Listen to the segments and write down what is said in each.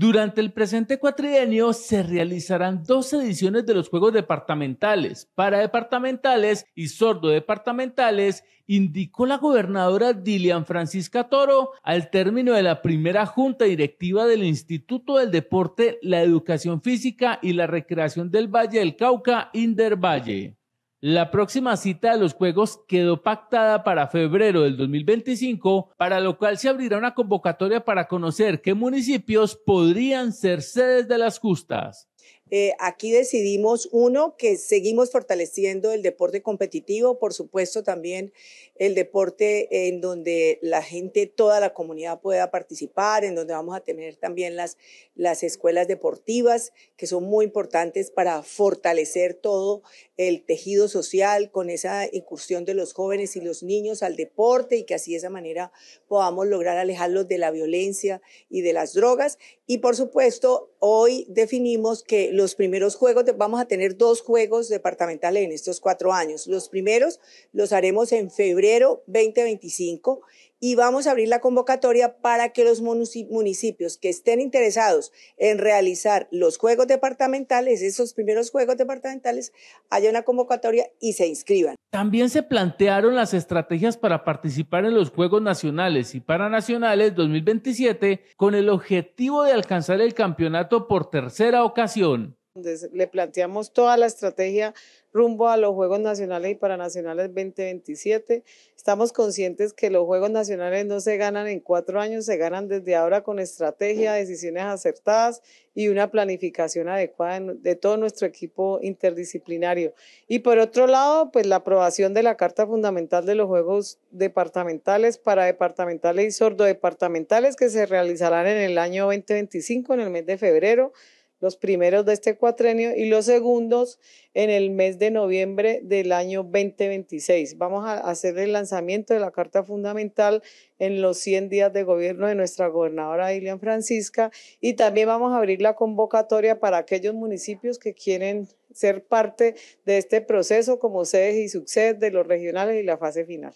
Durante el presente cuatrienio se realizarán dos ediciones de los Juegos Departamentales, departamentales y Sordodepartamentales, indicó la gobernadora Dilian Francisca Toro al término de la primera junta directiva del Instituto del Deporte, la Educación Física y la Recreación del Valle del Cauca, Valle. La próxima cita de los Juegos quedó pactada para febrero del 2025, para lo cual se abrirá una convocatoria para conocer qué municipios podrían ser sedes de las justas. Eh, aquí decidimos, uno, que seguimos fortaleciendo el deporte competitivo, por supuesto también el deporte en donde la gente, toda la comunidad pueda participar, en donde vamos a tener también las, las escuelas deportivas, que son muy importantes para fortalecer todo el tejido social con esa incursión de los jóvenes y los niños al deporte y que así de esa manera podamos lograr alejarlos de la violencia y de las drogas. Y por supuesto, hoy definimos que los primeros juegos, vamos a tener dos juegos departamentales en estos cuatro años. Los primeros los haremos en febrero 2025 y vamos a abrir la convocatoria para que los municipios que estén interesados en realizar los juegos departamentales, esos primeros juegos departamentales, haya una convocatoria y se inscriban. También se plantearon las estrategias para participar en los Juegos Nacionales y Paranacionales 2027 con el objetivo de alcanzar el campeonato por tercera ocasión donde le planteamos toda la estrategia rumbo a los Juegos Nacionales y Paranacionales 2027. Estamos conscientes que los Juegos Nacionales no se ganan en cuatro años, se ganan desde ahora con estrategia, decisiones acertadas y una planificación adecuada de todo nuestro equipo interdisciplinario. Y por otro lado, pues la aprobación de la Carta Fundamental de los Juegos Departamentales, para Departamentales y Sordodepartamentales que se realizarán en el año 2025, en el mes de febrero los primeros de este cuatrenio y los segundos en el mes de noviembre del año 2026. Vamos a hacer el lanzamiento de la Carta Fundamental en los 100 días de gobierno de nuestra gobernadora Ilian Francisca y también vamos a abrir la convocatoria para aquellos municipios que quieren ser parte de este proceso como sedes y subsedes de los regionales y la fase final.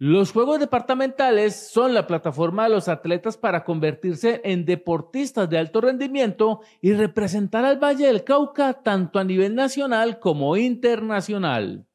Los juegos departamentales son la plataforma de los atletas para convertirse en deportistas de alto rendimiento y representar al Valle del Cauca tanto a nivel nacional como internacional.